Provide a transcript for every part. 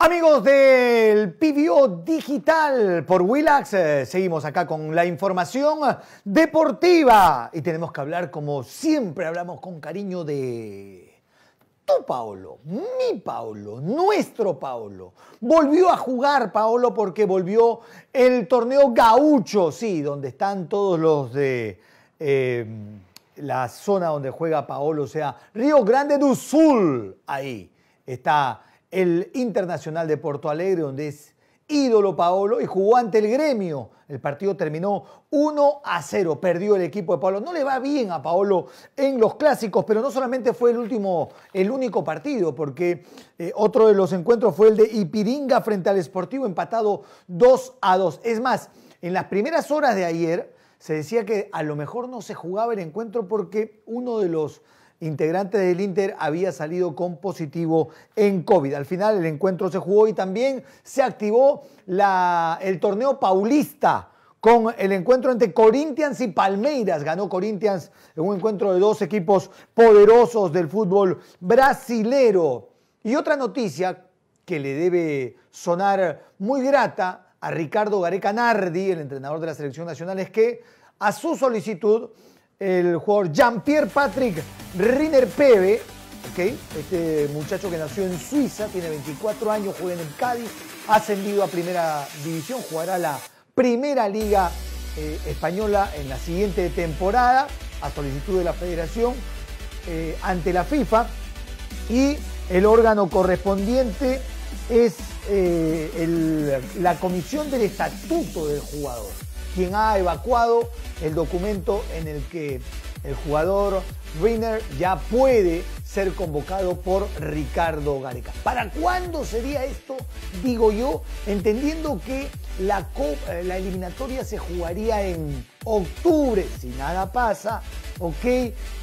Amigos del Pibio Digital por Willax, eh, seguimos acá con la información deportiva y tenemos que hablar como siempre hablamos con cariño de tu Paolo, mi Paolo, nuestro Paolo. Volvió a jugar Paolo porque volvió el torneo gaucho, sí, donde están todos los de... Em, la zona donde juega Paolo, o sea, Río Grande do Sul, ahí está el Internacional de Porto Alegre, donde es ídolo Paolo, y jugó ante el gremio. El partido terminó 1 a 0, perdió el equipo de Paolo. No le va bien a Paolo en los clásicos, pero no solamente fue el último, el único partido, porque eh, otro de los encuentros fue el de Ipiringa frente al Sportivo, empatado 2 a 2. Es más, en las primeras horas de ayer se decía que a lo mejor no se jugaba el encuentro porque uno de los integrante del Inter, había salido con positivo en COVID. Al final el encuentro se jugó y también se activó la, el torneo paulista con el encuentro entre Corinthians y Palmeiras. Ganó Corinthians en un encuentro de dos equipos poderosos del fútbol brasilero. Y otra noticia que le debe sonar muy grata a Ricardo Gareca Nardi, el entrenador de la selección nacional, es que a su solicitud el jugador Jean-Pierre Patrick Riner Pebe, este muchacho que nació en Suiza, tiene 24 años, juega en el Cádiz, ha ascendido a primera división, jugará la primera liga eh, española en la siguiente temporada a solicitud de la federación eh, ante la FIFA y el órgano correspondiente es eh, la comisión del estatuto del jugador quien ha evacuado el documento en el que el jugador Winner ya puede ser convocado por Ricardo Gareca. ¿Para cuándo sería esto? Digo yo, entendiendo que la, eh, la eliminatoria se jugaría en octubre, si nada pasa, ok,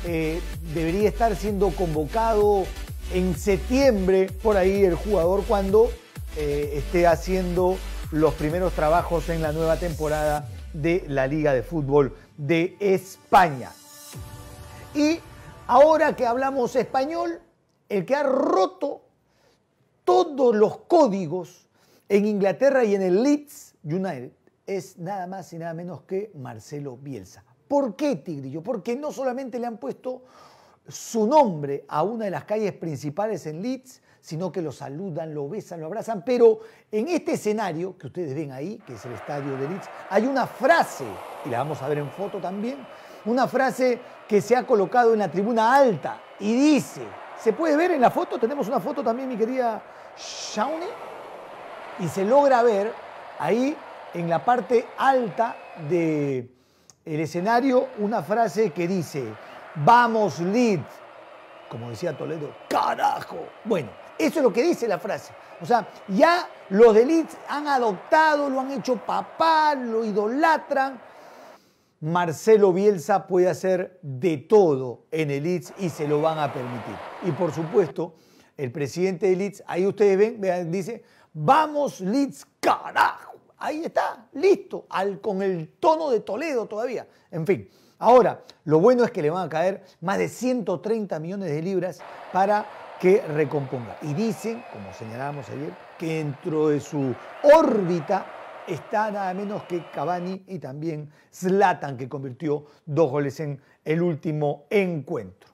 eh, debería estar siendo convocado en septiembre, por ahí el jugador cuando eh, esté haciendo los primeros trabajos en la nueva temporada de la Liga de Fútbol de España. Y ahora que hablamos español, el que ha roto todos los códigos en Inglaterra y en el Leeds United es nada más y nada menos que Marcelo Bielsa. ¿Por qué, Tigrillo? Porque no solamente le han puesto su nombre a una de las calles principales en Leeds, sino que lo saludan, lo besan, lo abrazan. Pero en este escenario que ustedes ven ahí, que es el estadio de Leeds, hay una frase, y la vamos a ver en foto también, una frase que se ha colocado en la tribuna alta y dice, ¿se puede ver en la foto? Tenemos una foto también, mi querida Shawnee, y se logra ver ahí en la parte alta del el escenario una frase que dice, vamos Leeds como decía Toledo, carajo. Bueno, eso es lo que dice la frase. O sea, ya los de Leeds han adoptado, lo han hecho papá, lo idolatran. Marcelo Bielsa puede hacer de todo en el Leeds y se lo van a permitir. Y por supuesto, el presidente de Leeds, ahí ustedes ven, dice, vamos Leeds, carajo. Ahí está, listo, al, con el tono de Toledo todavía. En fin. Ahora, lo bueno es que le van a caer más de 130 millones de libras para que recomponga. Y dicen, como señalábamos ayer, que dentro de su órbita está nada menos que Cavani y también Zlatan, que convirtió dos goles en el último encuentro.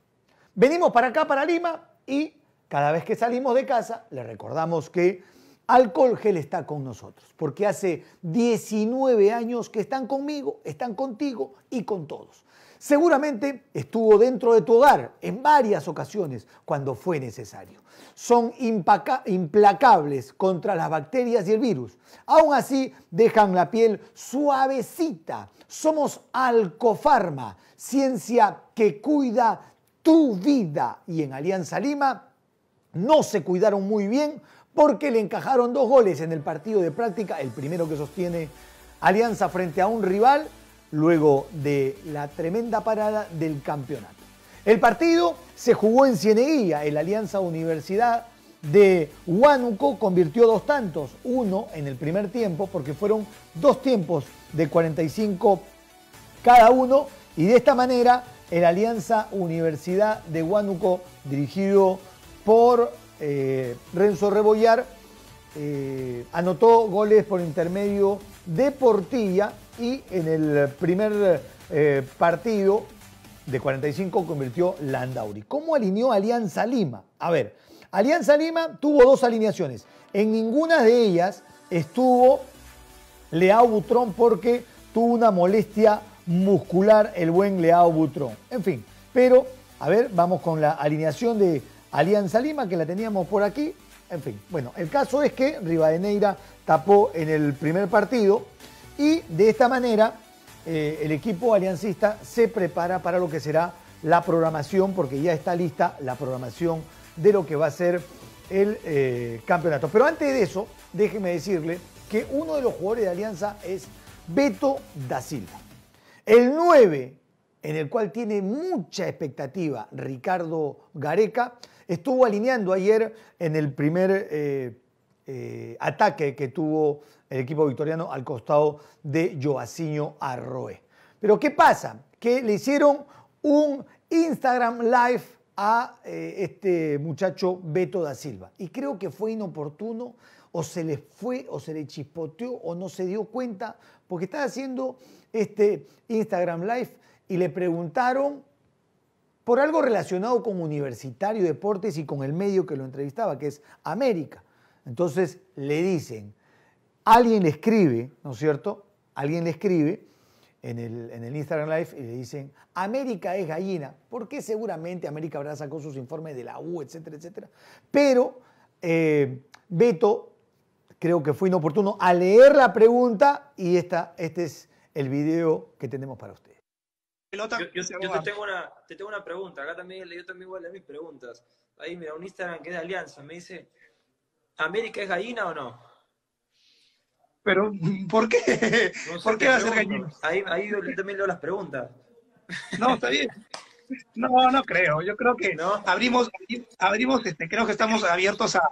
Venimos para acá, para Lima, y cada vez que salimos de casa, le recordamos que Alcohol Gel está con nosotros, porque hace 19 años que están conmigo, están contigo y con todos. Seguramente estuvo dentro de tu hogar en varias ocasiones cuando fue necesario. Son implacables contra las bacterias y el virus. Aún así, dejan la piel suavecita. Somos Alcofarma, ciencia que cuida tu vida. Y en Alianza Lima no se cuidaron muy bien porque le encajaron dos goles en el partido de práctica, el primero que sostiene Alianza frente a un rival, luego de la tremenda parada del campeonato. El partido se jugó en Cieneguilla, el Alianza Universidad de Huánuco convirtió dos tantos, uno en el primer tiempo, porque fueron dos tiempos de 45 cada uno, y de esta manera el Alianza Universidad de Huánuco, dirigido por eh, Renzo Rebollar eh, anotó goles por intermedio de Portilla y en el primer eh, partido de 45 convirtió Landauri. ¿Cómo alineó Alianza Lima? A ver, Alianza Lima tuvo dos alineaciones. En ninguna de ellas estuvo Leao Butrón porque tuvo una molestia muscular el buen Leao Butrón. En fin, pero a ver, vamos con la alineación de Alianza Lima, que la teníamos por aquí. En fin, bueno, el caso es que Rivadeneira tapó en el primer partido y de esta manera eh, el equipo aliancista se prepara para lo que será la programación, porque ya está lista la programación de lo que va a ser el eh, campeonato. Pero antes de eso, déjeme decirle que uno de los jugadores de Alianza es Beto da Silva. El 9, en el cual tiene mucha expectativa Ricardo Gareca, Estuvo alineando ayer en el primer eh, eh, ataque que tuvo el equipo victoriano al costado de Joaciño Arroe. Pero ¿qué pasa? Que le hicieron un Instagram Live a eh, este muchacho Beto da Silva. Y creo que fue inoportuno, o se le fue, o se le chispoteó, o no se dio cuenta, porque estaba haciendo este Instagram Live y le preguntaron por algo relacionado con Universitario Deportes y con el medio que lo entrevistaba, que es América. Entonces le dicen, alguien le escribe, ¿no es cierto? Alguien le escribe en el, Instagram Live y le dicen, América es gallina, porque seguramente América habrá sacado sus informes de la U, etcétera, etcétera. Pero eh, Beto, creo que fue inoportuno, a leer la pregunta y esta, este es el video que tenemos para ustedes. Yo, te, tengo una, pregunta. Acá también yo también voy mis preguntas. Ahí, mira, un Instagram que es de Alianza. Me dice: ¿América es gallina o no? Pero, ¿por qué? ¿Por qué va a ser gallina? Ahí, ahí también leo las preguntas. No, está bien. No, no creo. Yo creo que abrimos, abrimos, este, creo que estamos abiertos a,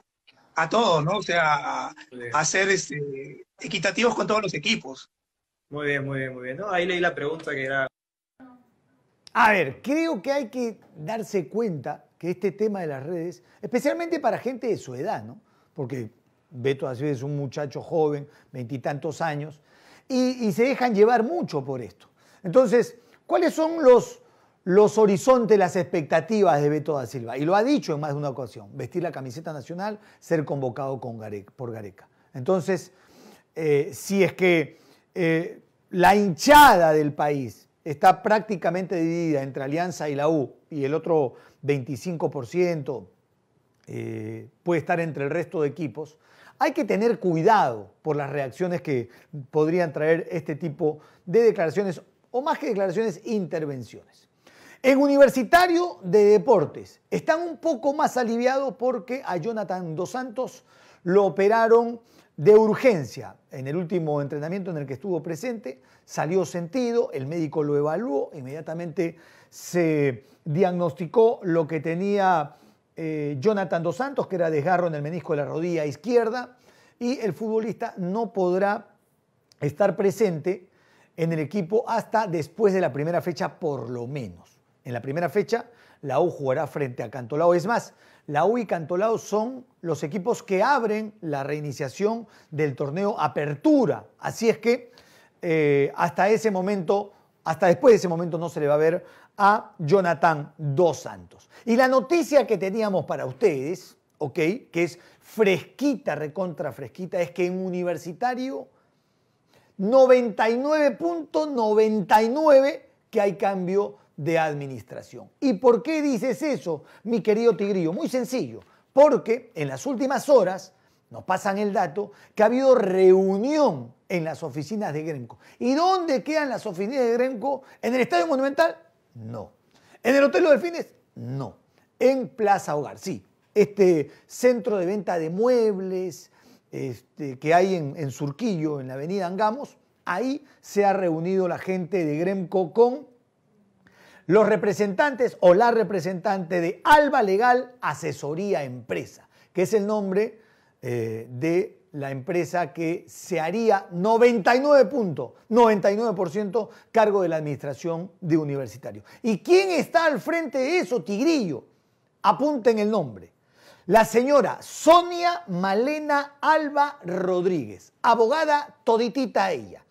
a todo, ¿no? O sea, a, ser este, equitativos con todos los equipos. Muy bien, muy bien, muy bien. ahí leí la pregunta que era a ver, creo que hay que darse cuenta que este tema de las redes, especialmente para gente de su edad, ¿no? Porque Beto Da Silva es un muchacho joven, veintitantos años, y, se dejan llevar mucho por esto. Entonces, ¿cuáles son los, los horizontes, las expectativas de Beto da Silva? Y lo ha dicho en más de una ocasión, vestir la camiseta nacional, ser convocado por Gareca. Entonces, eh, si es que eh, la hinchada del país está prácticamente dividida entre Alianza y la U y el otro 25% eh, puede estar entre el resto de equipos, hay que tener cuidado por las reacciones que podrían traer este tipo de declaraciones o más que declaraciones, intervenciones. En Universitario de Deportes están un poco más aliviados porque a Jonathan Dos Santos lo operaron de urgencia, en el último entrenamiento en el que estuvo presente, salió sentido, el médico lo evaluó, inmediatamente se diagnosticó lo que tenía eh, Jonathan Dos Santos, que era desgarro en el menisco de la rodilla izquierda, y el futbolista no podrá estar presente en el equipo hasta después de la primera fecha por lo menos. En la primera fecha, la U jugará frente a Cantolao. Es más, la U y Cantolao son los equipos que abren la reiniciación del torneo Apertura. Así es que eh, hasta ese momento, hasta después de ese momento no se le va a ver a Jonathan Dos Santos. Y la noticia que teníamos para ustedes, ¿ok? Que es fresquita, recontra fresquita, es que en universitario 99.99 que hay cambio de administración. ¿Y por qué dices eso, mi querido Tigrillo? Muy sencillo, porque en las últimas horas nos pasan el dato que ha habido reunión en las oficinas de Gremco. ¿Y dónde quedan las oficinas de Gremco? ¿En el Estadio Monumental? No. ¿En el Hotel Los Delfines? No. En Plaza Hogar, sí. Este centro de venta de muebles este, que hay en, en Surquillo, en la avenida Angamos, ahí se ha reunido la gente de Gremco con los representantes o la representante de Alba Legal Asesoría Empresa, que es el nombre eh, de la empresa que se haría 99.99% cargo de la administración de universitario. ¿Y quién está al frente de eso, Tigrillo? Apunten el nombre. La señora Sonia Malena Alba Rodríguez, abogada toditita ella,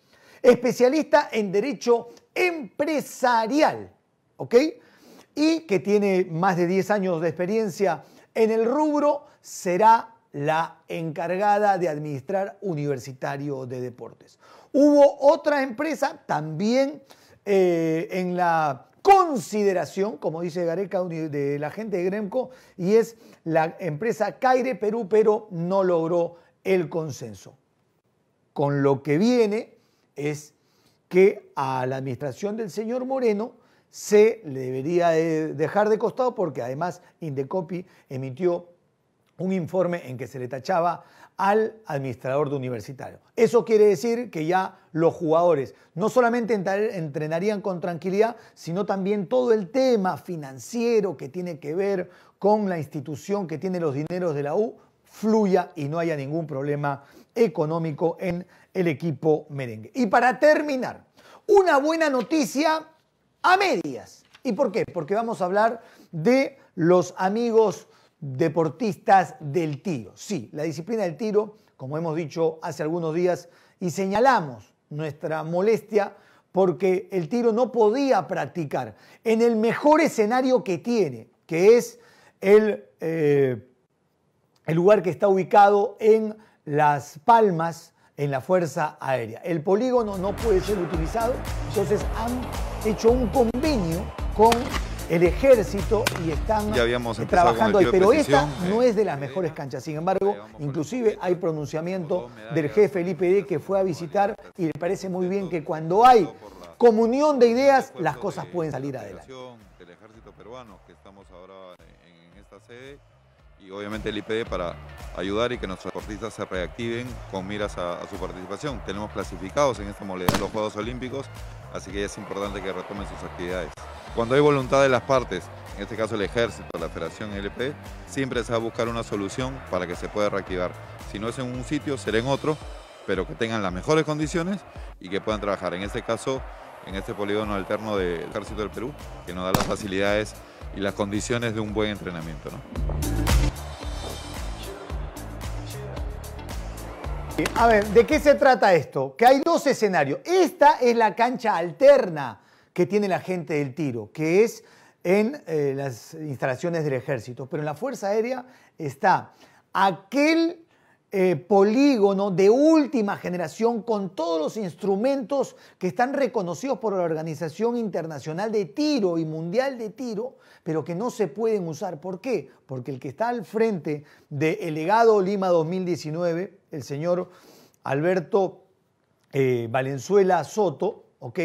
especialista en derecho empresarial, ¿ok? Y que tiene más de 10 años de experiencia en el rubro, será la encargada de administrar Universitario de Deportes. Hubo otra empresa también eh, en la consideración, como dice Gareca de la gente de Gremco, y es la empresa Caire Perú, pero no logró el consenso. Con lo que viene es que a la administración del señor Moreno se le debería dejar de costado porque además Indecopi emitió un informe en que se le tachaba al administrador de universitario. Eso quiere decir que ya los jugadores no solamente entrenarían con tranquilidad, sino también todo el tema financiero que tiene que ver con la institución que tiene los dineros de la U fluya y no haya ningún problema económico en el equipo merengue. Y para terminar, una buena noticia a medias. ¿Y por qué? Porque vamos a hablar de los amigos deportistas del tiro. Sí, la disciplina del tiro, como hemos dicho hace algunos días, y señalamos nuestra molestia porque el tiro no podía practicar en el mejor escenario que tiene, que es el, eh, el lugar que está ubicado en Las Palmas, en la Fuerza Aérea. El polígono no puede ser utilizado, entonces han hecho un convenio con el ejército y están trabajando ahí. Pero esta no eh, es de las mejores canchas. Sin embargo, inclusive hay pronunciamiento del jefe del IPD que fue a visitar y le parece muy bien que cuando hay comunión de ideas, las cosas pueden salir adelante. estamos ahora en esta sede y obviamente el IPD para ayudar y que nuestros deportistas se reactiven con miras a, su participación. Tenemos clasificados en esta modalidad los Juegos Olímpicos, así que es importante que retomen sus actividades. Cuando hay voluntad de las partes, en este caso el Ejército, la Federación LP, siempre se va a buscar una solución para que se pueda reactivar. Si no es en un sitio, será en otro, pero que tengan las mejores condiciones y que puedan trabajar. En este caso, en este polígono alterno del Ejército del Perú, que nos da las facilidades y las condiciones de un buen entrenamiento. A ver, ¿de qué se trata esto? Que hay dos escenarios. Esta es la cancha alterna que tiene la gente del tiro, que es en eh, las instalaciones del ejército. Pero en la Fuerza Aérea está aquel eh, polígono de última generación con todos los instrumentos que están reconocidos por la Organización Internacional de Tiro y Mundial de Tiro, pero que no se pueden usar. ¿Por qué? Porque el que está al frente del el legado Lima 2019, el señor Alberto eh, Valenzuela Soto, ¿ok?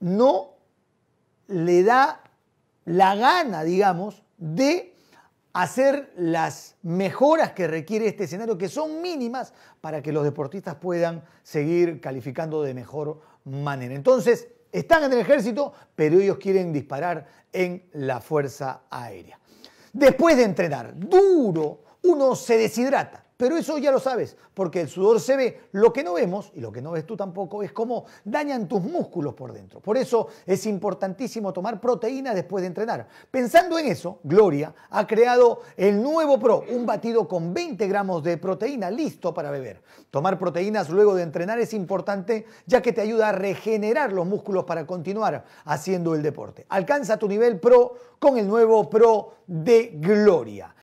No le da la gana, digamos, de hacer las mejoras que requiere este escenario, que son mínimas, para que los deportistas puedan seguir calificando de mejor manera. Entonces, están en el ejército, pero ellos quieren disparar en la fuerza aérea. Después de entrenar duro, uno se deshidrata pero eso ya lo sabes, porque el sudor se ve. Lo que no vemos, y lo que no ves tú tampoco, es cómo dañan tus músculos por dentro. Por eso es importantísimo tomar proteína después de entrenar. Pensando en eso, Gloria ha creado el nuevo Pro, un batido con 20 gramos de proteína listo para beber. Tomar proteínas luego de entrenar es importante ya que te ayuda a regenerar los músculos para continuar haciendo el deporte. Alcanza tu nivel Pro con el nuevo Pro de Gloria.